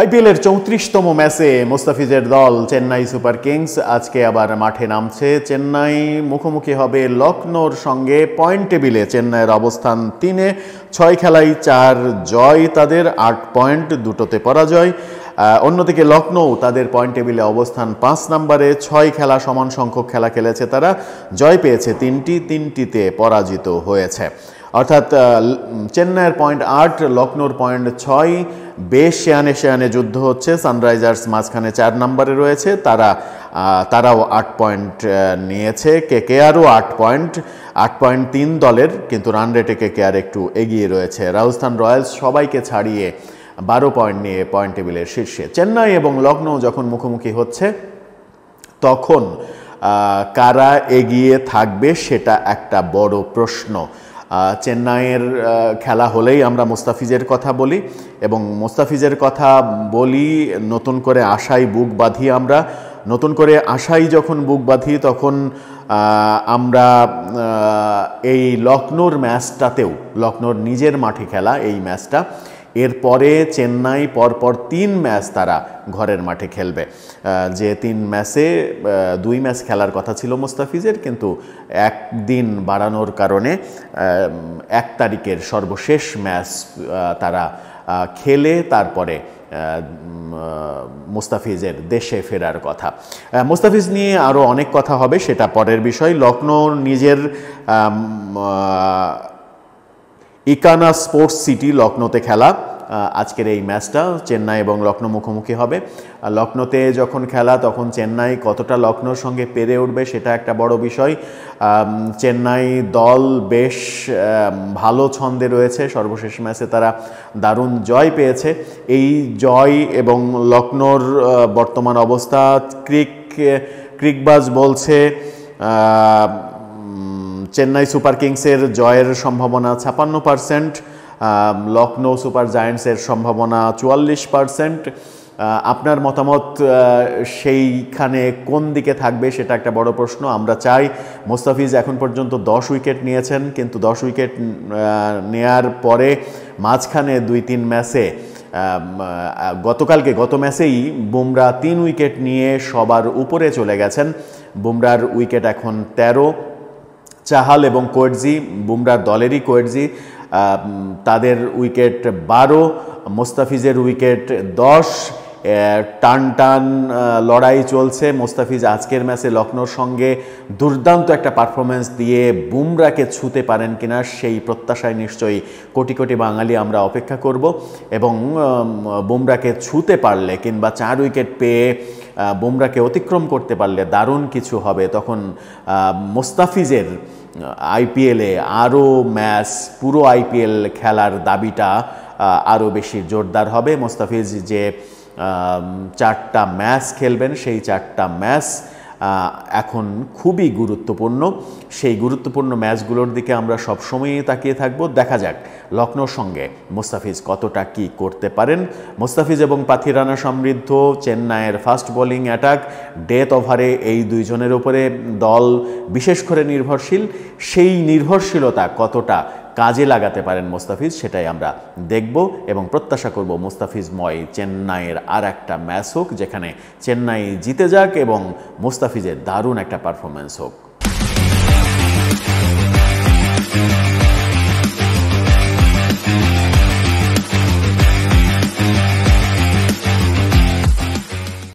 আইপিএলের চৌত্রিশতম ম্যাচে মোস্তাফিজের দল চেন্নাই সুপার কিংস আজকে আবার মাঠে নামছে চেন্নাই মুখোমুখি হবে লখনৌর সঙ্গে পয়েন্ট টেবিলে চেন্নাইয়ের অবস্থান তিনে ছয় খেলায় চার জয় তাদের আট পয়েন্ট দুটোতে পরাজয় অন্যদিকে লখনৌ তাদের পয়েন্ট টেবিলে অবস্থান পাঁচ নম্বরে ছয় খেলা সমান সংখ্যক খেলা খেলেছে তারা জয় পেয়েছে তিনটি তিনটিতে পরাজিত হয়েছে অর্থাৎ চেন্নাইয়ের পয়েন্ট আট লখনৌর পয়েন্ট ছয় বেশ শেয়ানে শেয়ানে যুদ্ধ হচ্ছে সানরাইজার্স মাঝখানে চার নম্বরে রয়েছে তারা তারাও আট পয়েন্ট নিয়েছে কে কে আরও আট পয়েন্ট আট পয়েন্ট তিন দলের কিন্তু রান রেটে কে কে আর একটু এগিয়ে রয়েছে রাজস্থান রয়্যালস সবাইকে ছাড়িয়ে বারো পয়েন্ট নিয়ে পয়েন্ট টেবিলের শীর্ষে চেন্নাই এবং লখনৌ যখন মুখোমুখি হচ্ছে তখন কারা এগিয়ে থাকবে সেটা একটা বড় প্রশ্ন চেন্নাইয়ের খেলা হলেই আমরা মোস্তাফিজের কথা বলি এবং মোস্তাফিজের কথা বলি নতুন করে আশায় বুক বাঁধি আমরা নতুন করে আশাই যখন বুক বাঁধি তখন আমরা এই লখনৌর ম্যাচটাতেও লখনৌর নিজের মাঠে খেলা এই ম্যাচটা এরপরে চেন্নাই পরপর তিন ম্যাচ তারা ঘরের মাঠে খেলবে যে তিন ম্যাচে দুই ম্যাচ খেলার কথা ছিল মোস্তাফিজের কিন্তু একদিন বাড়ানোর কারণে এক তারিখের সর্বশেষ ম্যাচ তারা খেলে তারপরে মুস্তাফিজের দেশে ফেরার কথা মুস্তাফিজ নিয়ে আরও অনেক কথা হবে সেটা পরের বিষয় লখনৌ নিজের ইকানা স্পোর্টস সিটি লখনৌতে খেলা আজকের এই ম্যাচটা চেন্নাই এবং লখনৌ মুখোমুখি হবে লখনৌতে যখন খেলা তখন চেন্নাই কতটা লখনৌর সঙ্গে পেরে উঠবে সেটা একটা বড় বিষয় চেন্নাই দল বেশ ভালো ছন্দে রয়েছে সর্বশেষ ম্যাচে তারা দারুণ জয় পেয়েছে এই জয় এবং লখনৌর বর্তমান অবস্থা ক্রিক ক্রিকবাজ বলছে চেন্নাই সুপার কিংসের জয়ের সম্ভাবনা ছাপান্ন পারসেন্ট লখনৌ সুপার জায়ান্টসের সম্ভাবনা চুয়াল্লিশ পারসেন্ট আপনার মতামত সেইখানে কোন দিকে থাকবে সেটা একটা বড় প্রশ্ন আমরা চাই মোস্তাফিজ এখন পর্যন্ত দশ উইকেট নিয়েছেন কিন্তু দশ উইকেট নেয়ার পরে মাঝখানে দুই তিন ম্যাচে গতকালকে গত ম্যাচেই বুমরা তিন উইকেট নিয়ে সবার উপরে চলে গেছেন বুমরার উইকেট এখন ১৩ চাহাল এবং কোয়েটজি বুমরার দলেরই কোয়েটজি তাদের উইকেট বারো মোস্তাফিজের উইকেট দশ টান টান লড়াই চলছে মোস্তাফিজ আজকের ম্যাচে লখনৌর সঙ্গে দুর্দান্ত একটা পারফরমেন্স দিয়ে বুমরাকে ছুতে পারেন কিনা সেই প্রত্যাশায় নিশ্চয়ই কোটি কোটি বাঙালি আমরা অপেক্ষা করব এবং বুমরাকে ছুতে পারলে কিংবা চার উইকেট পেয়ে বোমরাকে অতিক্রম করতে পারলে দারুণ কিছু হবে তখন মোস্তাফিজের আইপিএলে আরও ম্যাচ পুরো আইপিএল খেলার দাবিটা আরও বেশি জোরদার হবে মোস্তাফিজ যে চারটা ম্যাচ খেলবেন সেই চারটা ম্যাচ এখন খুবই গুরুত্বপূর্ণ সেই গুরুত্বপূর্ণ ম্যাচগুলোর দিকে আমরা সবসময়ই তাকিয়ে থাকব দেখা যাক লখনৌর সঙ্গে মুস্তাফিজ কতটা কি করতে পারেন মোস্তাফিজ এবং পাথিরানা সমৃদ্ধ চেন্নাইয়ের ফাস্ট বোলিং অ্যাটাক ডেথ ওভারে এই দুইজনের উপরে দল বিশেষ করে নির্ভরশীল সেই নির্ভরশীলতা কতটা কাজে লাগাতে পারেন মোস্তাফিজ সেটাই আমরা দেখব এবং প্রত্যাশা করব মোস্তাফিজময় চেন্নাইয়ের আর একটা ম্যাচ হোক যেখানে চেন্নাই জিতে যাক এবং মোস্তাফিজের দারুণ একটা পারফরমেন্স হোক